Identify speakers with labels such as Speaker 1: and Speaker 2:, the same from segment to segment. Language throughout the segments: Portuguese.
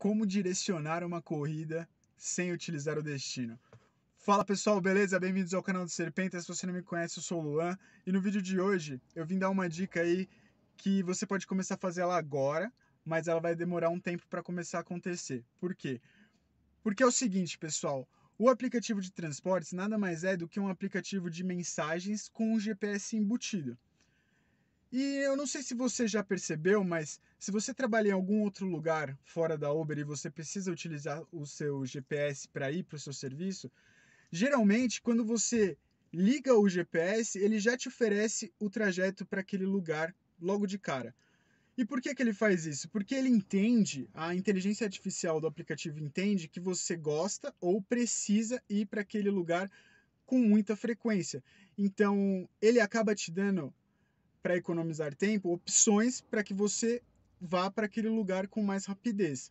Speaker 1: como direcionar uma corrida sem utilizar o destino. Fala pessoal, beleza? Bem-vindos ao canal do Serpentas. Se você não me conhece, eu sou o Luan e no vídeo de hoje eu vim dar uma dica aí que você pode começar a fazer ela agora, mas ela vai demorar um tempo para começar a acontecer. Por quê? Porque é o seguinte, pessoal, o aplicativo de transportes nada mais é do que um aplicativo de mensagens com um GPS embutido. E eu não sei se você já percebeu, mas se você trabalha em algum outro lugar fora da Uber e você precisa utilizar o seu GPS para ir para o seu serviço, geralmente quando você liga o GPS, ele já te oferece o trajeto para aquele lugar logo de cara. E por que, que ele faz isso? Porque ele entende, a inteligência artificial do aplicativo entende que você gosta ou precisa ir para aquele lugar com muita frequência. Então, ele acaba te dando para economizar tempo, opções para que você vá para aquele lugar com mais rapidez.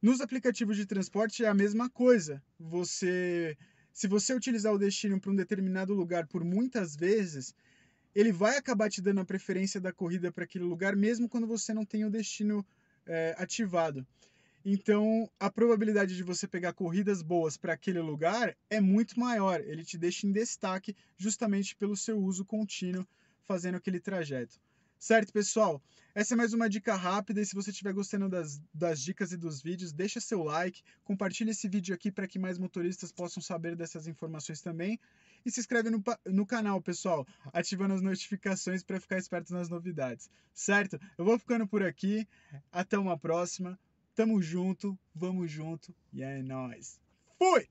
Speaker 1: Nos aplicativos de transporte é a mesma coisa. Você, se você utilizar o destino para um determinado lugar por muitas vezes, ele vai acabar te dando a preferência da corrida para aquele lugar, mesmo quando você não tem o destino é, ativado. Então, a probabilidade de você pegar corridas boas para aquele lugar é muito maior. Ele te deixa em destaque justamente pelo seu uso contínuo fazendo aquele trajeto. Certo, pessoal? Essa é mais uma dica rápida e se você estiver gostando das, das dicas e dos vídeos, deixa seu like, compartilha esse vídeo aqui para que mais motoristas possam saber dessas informações também e se inscreve no, no canal, pessoal, ativando as notificações para ficar esperto nas novidades. Certo? Eu vou ficando por aqui, até uma próxima, tamo junto, vamos junto e é nóis! Fui!